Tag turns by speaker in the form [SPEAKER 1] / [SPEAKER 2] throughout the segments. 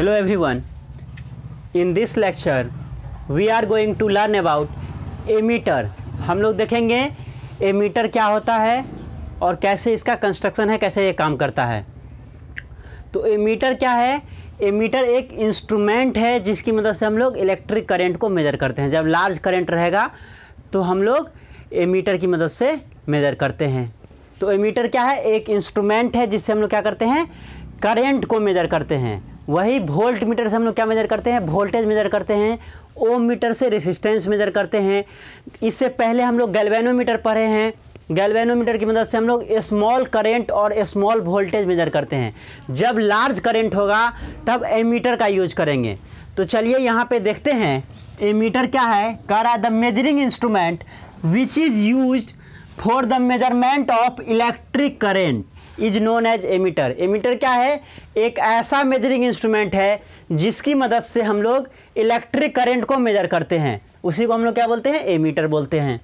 [SPEAKER 1] hello everyone in this lecture we are going to learn about ammeter हम लोग देखेंगे ammeter क्या होता है और कैसे इसका कंस्ट्रक्शन है कैसे ये काम करता है तो एमीटर क्या है एमीटर एक इंस्ट्रूमेंट है जिसकी मदद से हम लोग इलेक्ट्रिक करंट को मेज़र करते हैं जब लार्ज करंट रहेगा तो हम लोग एमीटर की मदद से मेज़र करते हैं तो एमीटर क्या है एक इंस्ट्रूमेंट है जिससे हम लोग क्या करते हैं करंट को मेज़र करते हैं वही वोल्ट मीटर से हम लोग क्या मेजर करते हैं वोल्टेज मेजर करते हैं ओम मीटर से रेसिस्टेंस मेजर करते हैं इससे पहले हम लोग गैल्वेनोमीटर पढ़े हैं गैल्वेनोमीटर की मदद से हम लोग स्मॉल करेंट और स्मॉल वोल्टेज मेजर करते हैं जब लार्ज करेंट होगा तब एमीटर का यूज करेंगे तो चलिए यहाँ पे देखते हैं एमीटर क्या है कर are the measuring instrument which is used for the measurement of electric current is known as ammeter ammeter क्या है एक ऐसा मेजरिंग इंस्ट्रूमेंट है जिसकी मदद से हम लोग इलेक्ट्रिक करंट को मेजर करते हैं उसी को हम लोग क्या बोलते हैं एमीटर बोलते हैं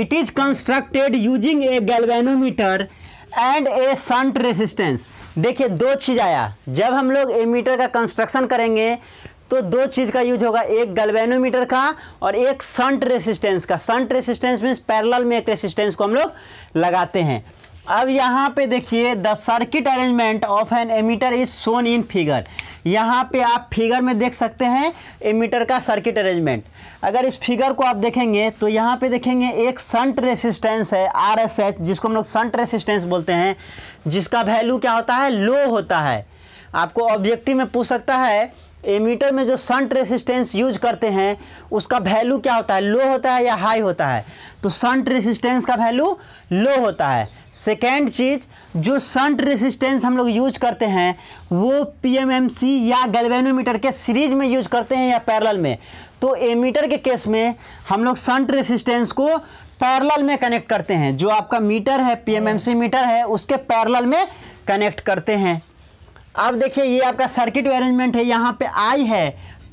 [SPEAKER 1] it is constructed using a galvanometer and a shunt resistance देखिए दो चीज़ आया जब हम लोग एमीटर का कंस्ट्रक्शन करेंगे तो दो चीज़ का यूज होगा एक गलवेनोमीटर का और एक संट रेसिस्टेंस का संट रेसिस्टेंस मीन्स पैरल में एक रेसिस्टेंस को हम लोग लगाते हैं अब यहाँ पे देखिए the circuit arrangement of an ammeter is shown in figure यहाँ पे आप फिगर में देख सकते हैं एमीटर का सर्किट अरेंजमेंट अगर इस फिगर को आप देखेंगे तो यहाँ पे देखेंगे एक संट रेसिस्टेंस है आर एस एच जिसको हम लोग संट रेसिस्टेंस बोलते हैं जिसका वैल्यू क्या होता है लो होता है आपको ऑब्जेक्टिव में पूछ सकता है एमीटर में जो संट रेसिस्टेंस यूज करते हैं उसका वैल्यू क्या होता है लो होता है या हाई होता है तो संट रेसिस्टेंस का वैल्यू लो होता है सेकेंड चीज़ जो संट रेसिस्टेंस हम लोग यूज करते हैं वो पीएमएमसी या गैल्वेनोमीटर के सीरीज में यूज करते हैं या पैरेलल में तो एमीटर के केस में हम लोग संट रेसिस्टेंस को पैरेलल में कनेक्ट करते हैं जो आपका मीटर है पीएमएमसी मीटर है उसके पैरेलल में कनेक्ट करते हैं अब देखिए ये आपका सर्किट अरेंजमेंट है यहाँ पे आई है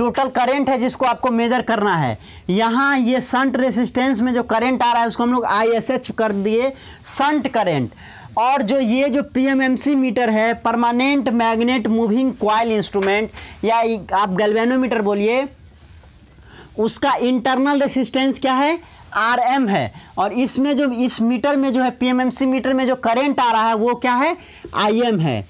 [SPEAKER 1] टोटल करंट है जिसको आपको मेजर करना है यहाँ ये संट रेसिस्टेंस में जो करंट आ रहा है उसको हम लोग आईएसएच कर दिए संट करंट और जो ये जो पीएमएमसी मीटर है permanent magnet moving coil instrument या आप गलवेनोमीटर बोलिए उसका इंटरनल रेसिस्टेंस क्या है आर है और इसमें जो इस मीटर में जो है पी मीटर में जो करेंट आ रहा है वो क्या है आई है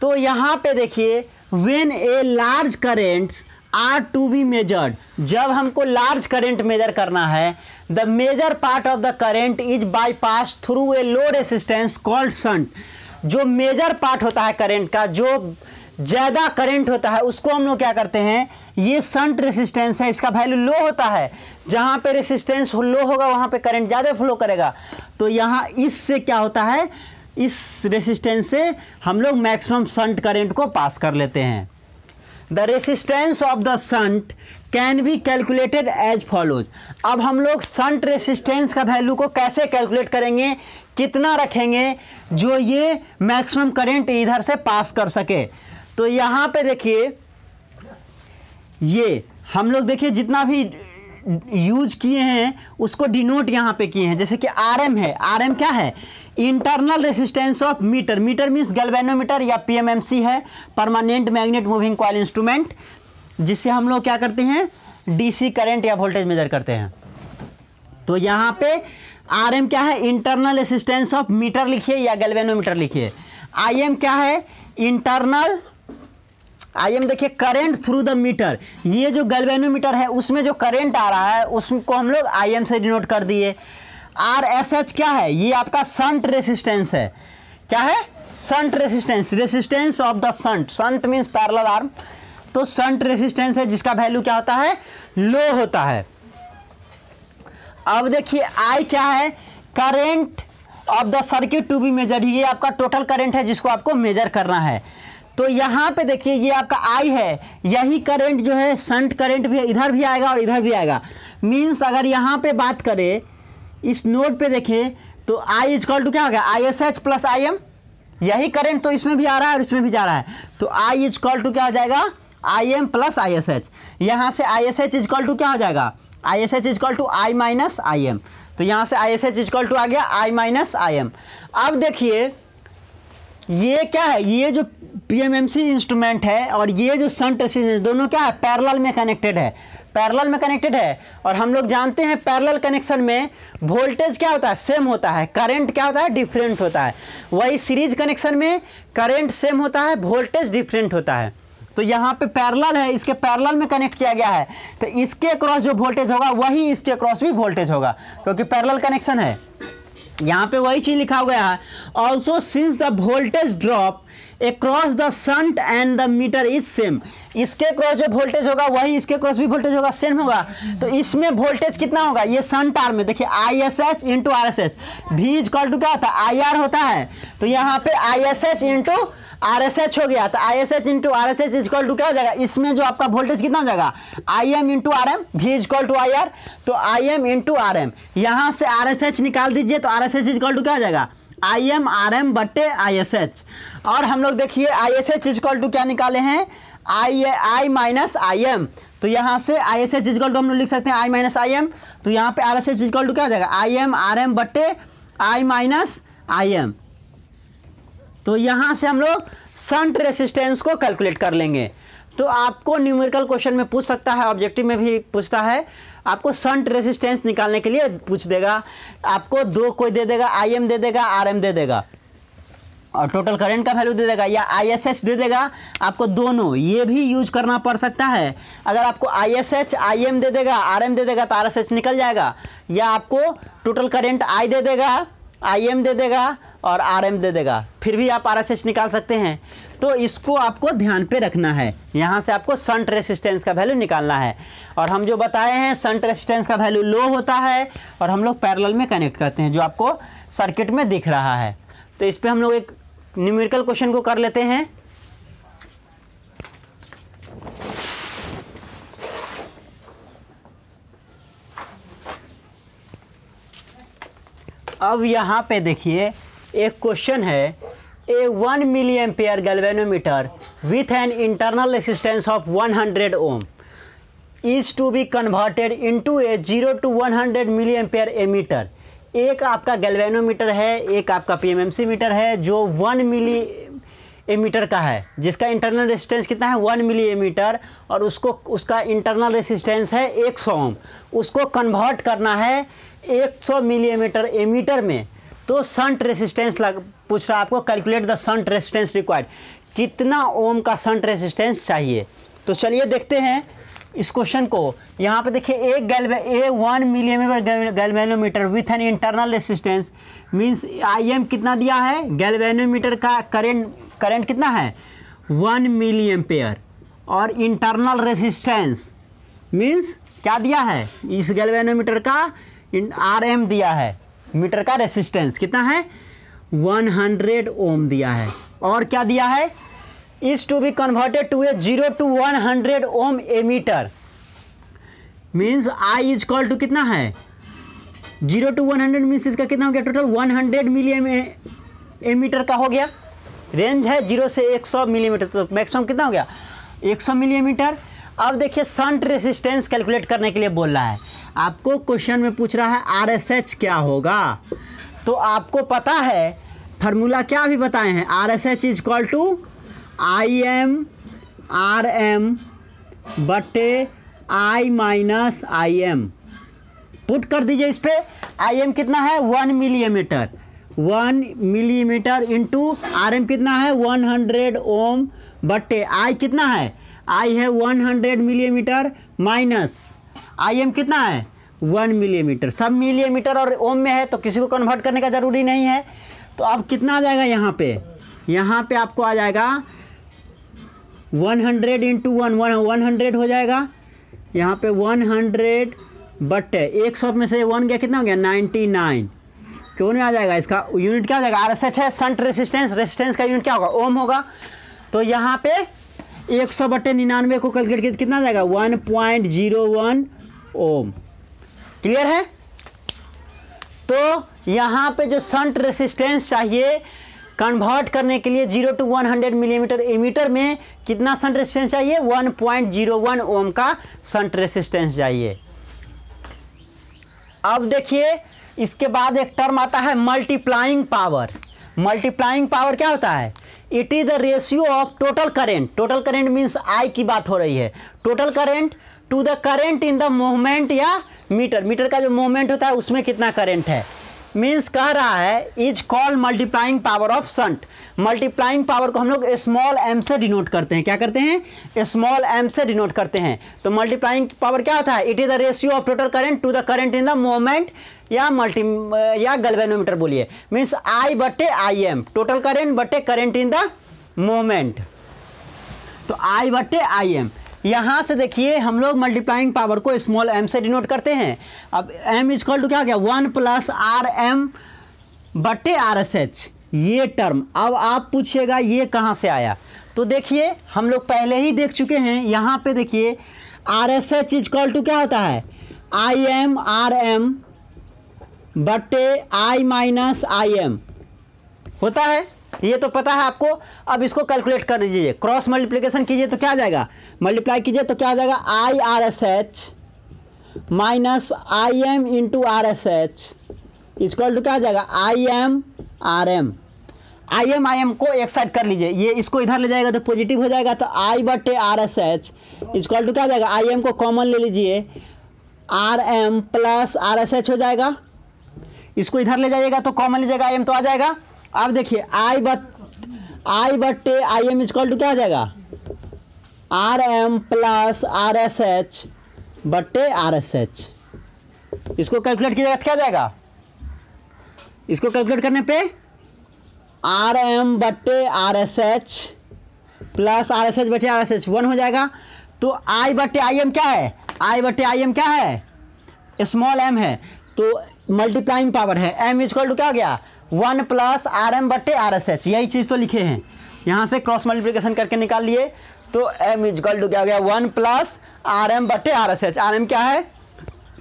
[SPEAKER 1] तो यहाँ पे देखिए when a large currents are to be measured जब हमको लार्ज करेंट मेजर करना है the major part of the current is bypass through a low resistance called shunt जो मेजर पार्ट होता है करेंट का जो ज़्यादा करेंट होता है उसको हम लोग क्या करते हैं ये संट रेसिस्टेंस है इसका वैल्यू लो होता है जहाँ पे रेसिस्टेंस लो होगा वहाँ पे करेंट ज़्यादा फ्लो करेगा तो यहाँ इससे क्या होता है इस रेसिस्टेंस से हम लोग मैक्सिमम संट करेंट को पास कर लेते हैं the resistance of the shunt can be calculated as follows अब हम लोग संट रेसिस्टेंस का वैल्यू को कैसे कैलकुलेट करेंगे कितना रखेंगे जो ये मैक्सिमम करेंट इधर से पास कर सके तो यहाँ पे देखिए ये हम लोग देखिए जितना भी यूज किए हैं उसको डिनोट यहाँ पे किए हैं जैसे कि आरएम है आरएम क्या है internal resistance of meter meter means galvanometer या पीएमएमसी है permanent magnet moving coil instrument जिससे हम लोग क्या करते हैं डीसी करंट या वोल्टेज मेजर करते हैं तो यहाँ पे आरएम क्या है इंटरनल रेसिस्टेंस ऑफ मीटर लिखिए या गलवेनोमीटर लिखिए आईएम क्या है इंटरनल आई एम देखिए करेंट थ्रू द मीटर ये जो गल्वेनोमीटर है उसमें जो करेंट आ रहा है उसको हम लोग आई एम से डिनोट कर दिए आर एस एच क्या है ये आपका संट रेसिस्टेंस है क्या है shunt resistance resistance of the shunt shunt means parallel arm तो संट रेसिस्टेंस है जिसका वैल्यू क्या होता है लो होता है अब देखिए आई क्या है current of the circuit to be measure ये आपका टोटल करेंट है जिसको आपको मेजर करना है तो यहाँ पे देखिए ये आपका आई है यही करंट जो है संट करंट भी इधर भी आएगा और इधर भी आएगा मीन्स अगर यहाँ पे बात करें इस नोड पे देखें तो आई इज कॉल टू क्या हो गया I S H plus I M यही करंट तो इसमें भी आ रहा है और इसमें भी जा रहा है तो आई इज कॉल टू क्या हो जाएगा I M plus I S H यहाँ से I S H is equal to क्या हो जाएगा I S H is equal to I minus I M तो यहाँ से I S H is equal to आ गया आई माइनस आई एम अब देखिए ये क्या है ये जो पीएमएमसी इंस्ट्रूमेंट है और ये जो सन ट्रेसिस दोनों क्या है पैरेलल में कनेक्टेड है पैरेलल में कनेक्टेड है और हम लोग जानते हैं पैरेलल कनेक्शन में वोल्टेज क्या होता है सेम होता है करंट क्या होता है डिफरेंट होता है वही सीरीज कनेक्शन में करंट सेम होता है वोल्टेज डिफरेंट होता है तो यहाँ पे पैरेलल है इसके पैरेलल में कनेक्ट किया गया है तो इसके क्रॉस जो वोल्टेज होगा वही इसके क्रॉस भी वोल्टेज होगा क्योंकि पैरल कनेक्शन है यहाँ पे वही चीज़ लिखा गया है also since the voltage drop cross the shunt and the meter is same इसके क्रॉस जो वोल्टेज होगा वही इसके क्रॉस भी वोल्टेज होगा सेम होगा तो इसमें वोल्टेज कितना होगा ये संट आर में देखिए I S H into R S H भी कॉल टू क्या होता है आई आर होता है तो यहाँ पे I S H into R S H हो गया तो I S H into R S H equal to क्या हो जाएगा इसमें जो आपका वोल्टेज कितना हो जाएगा I M into R M भी कॉल टू आई आर तो I M into R M यहाँ से आर एस एच निकाल दीजिए तो R S H equal to क्या हो जाएगा आई एम आर एम बटे आई एस एच और हम लोग देखिए I S H equal to क्या निकाले हैं आई आई माइनस आई एम तो यहाँ से I S H is equal to हम लोग लिख सकते हैं आई माइनस आई एम तो यहाँ पे R S H equal to क्या हो जाएगा आई एम आर एम बटे आई माइनस आई एम तो यहाँ से हम लोग संट रेसिस्टेंस को कैलकुलेट कर लेंगे तो आपको न्यूमेरिकल क्वेश्चन में पूछ सकता है ऑब्जेक्टिव में भी पूछता है आपको संट रेसिस्टेंस निकालने के लिए पूछ देगा आपको दो कोई दे देगा आई एम दे देगा आर एम दे देगा और टोटल करंट का वैल्यू दे देगा या आईएसएच दे देगा आपको दोनों ये भी यूज करना पड़ सकता है अगर आपको आईएसएच आईएम दे देगा आरएम दे देगा तो आरएसएच निकल जाएगा या आपको टोटल करंट आई दे देगा आई एम दे देगा और आर एम दे देगा फिर भी आप आर एस एच निकाल सकते हैं तो इसको आपको ध्यान पे रखना है यहाँ से आपको संट रेसिस्टेंस का वैल्यू निकालना है और हम जो बताए हैं संट रेसिस्टेंस का वैल्यू लो होता है और हम लोग पैरेलल में कनेक्ट करते हैं जो आपको सर्किट में दिख रहा है तो इस पर हम लोग एक न्यूमेरिकल क्वेश्चन को कर लेते हैं अब यहाँ पे देखिए एक क्वेश्चन है a one milli ampere galvanometer with an internal resistance of 100 ohm is to be converted in to a zero to 100 milli ampere ammeter एक आपका गैल्वेनोमीटर है एक आपका पीएमएमसी मीटर है जो वन मिली एमीटर का है जिसका इंटरनल रेसिस्टेंस कितना है वन मिली एमीटर और उसको उसका इंटरनल रेसिस्टेंस है एक सौ ओम उसको कन्वर्ट करना है 100 मिलीमीटर एमीटर में तो संट रेसिस्टेंस लग पूछ रहा आपको calculate the shunt resistance required कितना ओम का संट रेसिस्टेंस चाहिए तो चलिए देखते हैं इस क्वेश्चन को यहाँ पे देखिए एक गैल a one milliammeter galvanometer with an internal resistance means IM कितना दिया है गैलवेनोमीटर का करेंट करेंट कितना है वन मिली एम्पेयर और इंटरनल रेसिस्टेंस मींस क्या दिया है इस गैलवेनोमीटर का इन आर एम दिया है मीटर का रेसिस्टेंस कितना है 100 ओम दिया है और क्या दिया है is to be converted to a zero to 100 ohm a meter means I is equal to कितना है जीरो टू 100 हंड्रेड मीन्स इसका कितना हो गया total 100 hundred milli ammeter का हो गया रेंज है जीरो से 100 मिलीमीटर तो मैक्सिमम कितना हो गया 100 मिलीमीटर अब देखिए संट रेसिस्टेंस कैलकुलेट करने के लिए बोल रहा है आपको क्वेश्चन में पूछ रहा है आर एस एच क्या होगा तो आपको पता है फार्मूला क्या भी बताए हैं R S H is equal to I M R M बटे I minus I M put कर दीजिए इस पर आई एम कितना है one milliammeter one milliammeter into R M कितना है वन हंड्रेड ओम बटे आई कितना है आई है one hundred milliammeter minus I M कितना है वन मिलीमीटर सब मिलीमीटर और ओम में है तो किसी को कन्वर्ट करने का ज़रूरी नहीं है तो अब कितना आ जाएगा यहाँ पे यहाँ पे आपको आ जाएगा one hundred into one one one hundred हो जाएगा यहाँ पे वन हंड्रेड बट एक सौ में से वन गया कितना हो गया नाइन्टी नाइन क्यों नहीं आ जाएगा इसका यूनिट क्या हो जाएगा आर एस एच है संट रेसिस्टेंस रेसिस्टेंस का यूनिट क्या होगा ओम होगा तो यहाँ पे एक सौ बटे निन्यानवे को कैलकुलेट कितना आ जाएगा one point zero one ohm clear है तो यहाँ पे जो संट रेसिस्टेंस चाहिए कन्वर्ट करने के लिए zero to one hundred milliammeter ammeter में कितना संट रेसिस्टेंस चाहिए one point zero one ohm का संट रेसिस्टेंस चाहिए अब देखिए इसके बाद एक टर्म आता है मल्टीप्लाइंग पावर मल्टीप्लाइंग पावर क्या होता है it is the ratio of total current total current means I की बात हो रही है total current to the current in the moment या मीटर मीटर का जो मोमेंट होता है उसमें कितना करेंट है मीन्स कह रहा है is equal multiplying power of shunt multiplying power को हम लोग स्मॉल एम से डिनोट करते हैं क्या करते हैं स्मॉल एम से डिनोट करते हैं तो मल्टीप्लाइंग पावर क्या होता है it is the ratio of total current to the current in the moment या मल्टी या गलवेनोमीटर बोलिए मीन्स आई बटे आई एम टोटल करेंट बटे करेंट इन द मोमेंट तो आई बटे आई एम यहाँ से देखिए हम लोग मल्टीप्लाइंग पावर को स्मॉल एम से डिनोट करते हैं अब एम कॉल टू क्या गया वन प्लस आर एम बटे आर एस एच ये टर्म अब आप पूछिएगा ये कहाँ से आया तो देखिए हम लोग पहले ही देख चुके हैं यहाँ पे देखिए R S H is equal to क्या होता है आई एम आर एम बटे आई माइनस आई एम होता है ये तो पता है आपको अब इसको कैलकुलेट कर लीजिए क्रॉस मल्टीप्लीकेशन कीजिए तो क्या आ जाएगा मल्टीप्लाई कीजिए तो क्या आ जाएगा I R S H minus I M into R S H is equal to क्या आ जाएगा I M R M I M I M को एक साइड कर लीजिए ये इसको इधर ले जाएगा तो पॉजिटिव हो जाएगा तो आई बटे R S H is equal to क्या आ जाएगा आई एम को कॉमन ले लीजिए R M plus R S H हो जाएगा इसको इधर ले जाइएगा तो कॉमन लीजिएगा आई एम तो आ जाएगा अब देखिए आई बट आई बट्टे I M is equal to क्या आ जाएगा R M plus R S H बट्टे आर एस एच इसको कैलकुलेट किया जाएगा क्या जाएगा इसको कैलकुलेट करने पे आर एम बट्टे R S H plus R S H बटे आर एस एच वन हो जाएगा तो आई बट्टे आई एम क्या है आई बट्टे आई एम क्या है स्मॉल एम है तो मल्टीप्लाइंग पावर है एम इज कॉल टू क्या हो गया वन प्लस आर एम बटे आर एस एच यही चीज़ तो लिखे हैं यहाँ से क्रॉस मल्टीप्लिकेशन करके निकाल लिए तो एम इजकल टू क्या हो गया वन प्लस आर एम बटे R S H R M क्या है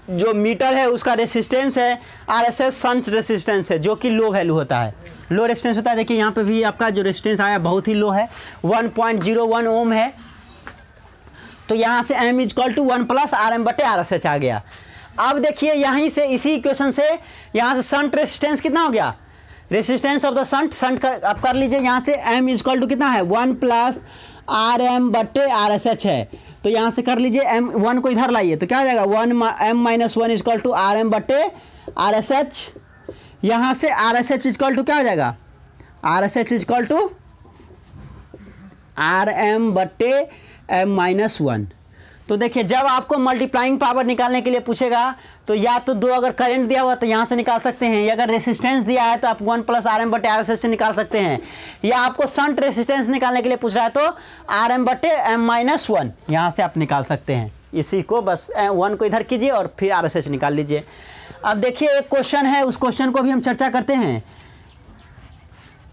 [SPEAKER 1] जो मीटर है उसका रेसिस्टेंस है R S S shunt's resistance है जो कि लो वैल्यू होता है लो रेसिस्टेंस होता है देखिए यहाँ पे भी आपका जो रेसिस्टेंस आया बहुत ही लो है 1.01 ओम है तो यहाँ से M is equal to one plus R M बटे आर एस एच आ गया अब देखिए यहीं से इसी इक्वेशन से यहाँ से सन्ट रेसिस्टेंस कितना हो गया resistance of the shunt shunt कर आप कर लीजिए यहाँ से एम इजक्वल टू कितना है वन प्लस आर एम बट्टे आर एस एच है तो यहाँ से कर लीजिए एम वन को इधर लाइए तो क्या हो जाएगा one M minus one equal to R M बट्टे आर एस एच यहाँ से R S H equal to क्या हो जाएगा R S H equal to R M बट्टे एम माइनस वन तो देखिए जब आपको मल्टीप्लाइंग पावर निकालने के लिए पूछेगा तो या तो दो अगर करंट दिया हुआ तो यहाँ से निकाल सकते हैं या अगर रेसिस्टेंस दिया है तो आप वन प्लस आर एम बटे आर एस से निकाल सकते हैं या आपको संट रेसिस्टेंस निकालने के लिए पूछ रहा है तो आर एम बटे एम माइनस वन यहाँ से आप निकाल सकते हैं इसी को बस वन को इधर कीजिए और फिर आर एस एस निकाल लीजिए अब देखिए एक क्वेश्चन है उस क्वेश्चन को भी हम चर्चा करते हैं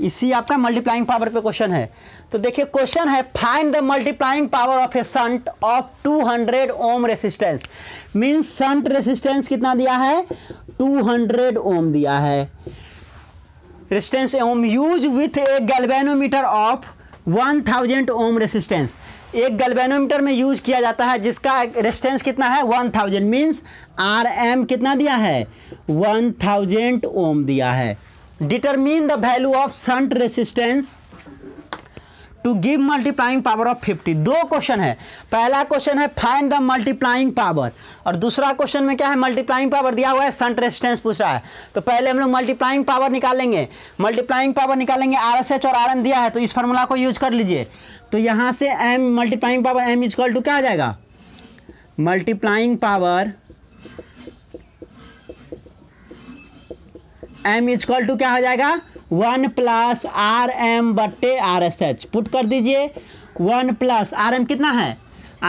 [SPEAKER 1] इसी आपका मल्टीप्लाइंग पावर पे क्वेश्चन है तो देखिए क्वेश्चन है find the multiplying power of a shunt of 200 ohm resistance means shunt resistance कितना दिया है 200 ओम दिया है resistance ohm use with a galvanometer of 1000 ohm resistance एक गल्वेनोमीटर में यूज किया जाता है जिसका रेसिस्टेंस कितना है 1000 थाउजेंड मीन्स आर कितना दिया है 1000 ओम दिया है determine the value of shunt resistance to give multiplying power of 50 दो क्वेश्चन है पहला क्वेश्चन है फाइंड द मल्टीप्लाइंग पावर और दूसरा क्वेश्चन में क्या है मल्टीप्लाइंग पावर दिया हुआ है संट रेसिस्टेंस पूछ रहा है तो पहले हम लोग मल्टीप्लाइंग पावर निकालेंगे मल्टीप्लाइंग पावर निकालेंगे आर एस एच और आर एम दिया है तो इस फॉर्मूला को यूज कर लीजिए तो यहाँ से M multiplying power M is equal to क्या आ जाएगा multiplying power M is equal to क्या हो जाएगा वन प्लस आर एम बट्टे आर एस एच पुट कर दीजिए वन प्लस आर एम कितना है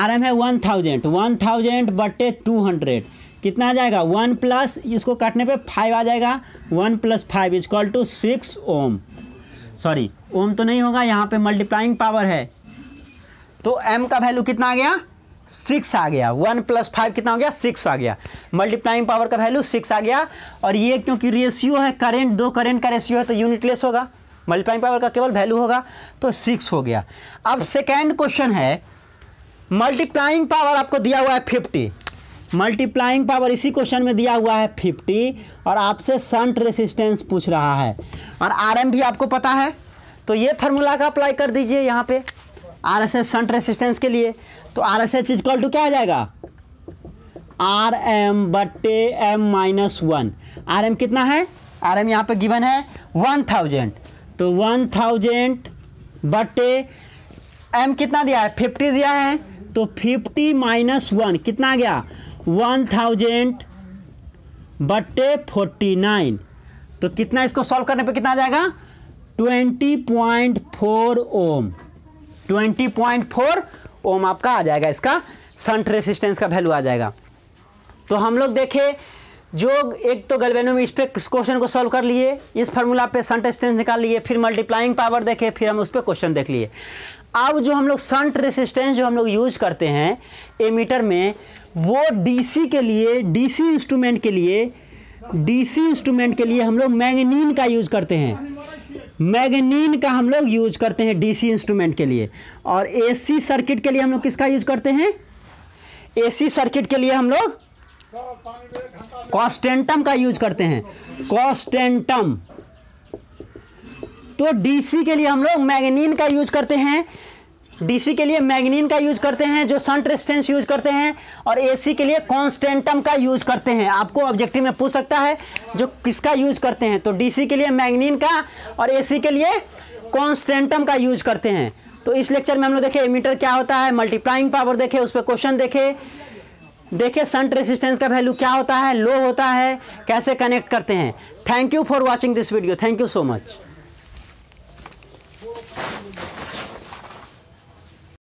[SPEAKER 1] आर एम है वन थाउजेंड वन थाउजेंड बट्टे टू हंड्रेड कितना आ जाएगा वन प्लस इसको काटने पे फाइव आ जाएगा one plus five is equal to six ohm sorry ohm तो नहीं होगा यहाँ पे मल्टीप्लाइंग पावर है तो एम का वैल्यू कितना आ गया सिक्स आ गया वन प्लस फाइव कितना हो गया सिक्स आ गया मल्टीप्लाइंग पावर का वैल्यू सिक्स आ गया और ये क्योंकि रेशियो है करेंट दो करेंट का रेशियो है तो यूनिटलेस होगा मल्टीप्लाइंग पावर का केवल वैल्यू होगा तो सिक्स हो गया अब सेकेंड क्वेश्चन है मल्टीप्लाइंग पावर आपको दिया हुआ है फिफ्टी मल्टीप्लाइंग पावर इसी क्वेश्चन में दिया हुआ है फिफ्टी और आपसे संट रेसिस्टेंस पूछ रहा है और आर भी आपको पता है तो ये फार्मूला का अप्लाई कर दीजिए यहाँ पे R S S shunt resistance के लिए तो R S H is equal to क्या आ जाएगा आर एम बटे M minus one R M कितना है आर एम यहाँ पर गिवन है वन थाउजेंड तो वन थाउजेंड बटे एम कितना दिया है फिफ्टी दिया है तो फिफ्टी माइनस वन कितना गया वन थाउजेंड बटे फोर्टी नाइन तो कितना इसको सॉल्व करने पे कितना आ जाएगा twenty point four ohm twenty point four ohm आपका आ जाएगा इसका संट रेसिस्टेंस का वैल्यू आ जाएगा तो हम लोग देखें जो एक तो गलवेनो में इस पर क्वेश्चन को सॉल्व कर लिए इस फार्मूला पे संट रेसिस्टेंस निकाल लिए फिर मल्टीप्लाइंग पावर देखे फिर हम उस पर क्वेश्चन देख लिए अब जो हम लोग संट रेसिस्टेंस जो हम लोग यूज करते हैं एमीटर में वो डीसी के लिए डीसी इंस्ट्रूमेंट के लिए डीसी इंस्ट्रूमेंट के लिए हम लोग मैंगनीन का यूज करते हैं मैगनीन का हम लोग यूज करते हैं डीसी इंस्ट्रूमेंट के लिए और एसी सर्किट के लिए हम लोग किसका यूज करते हैं एसी सर्किट के लिए हम लोग कॉस्टेंटम का यूज करते हैं कॉस्टेंटम तो डीसी के लिए हम लोग मैगनीन का यूज करते हैं डीसी के लिए मैग्नीन का यूज करते हैं जो सन रेस्टेंस यूज करते हैं और एसी के लिए कॉन्स्टेंटम का यूज करते हैं आपको ऑब्जेक्टिव में पूछ सकता है जो किसका यूज करते हैं तो डीसी के लिए मैग्नीन का और एसी के लिए कॉन्स्टेंटम का यूज करते हैं तो इस लेक्चर में हम लोग देखे एमीटर क्या होता है मल्टीप्लाइंग पावर देखे उस पर क्वेश्चन देखे देखे संट रेसिस्टेंस का वैल्यू क्या होता है लो होता है कैसे कनेक्ट करते हैं thank you for watching this video thank you so much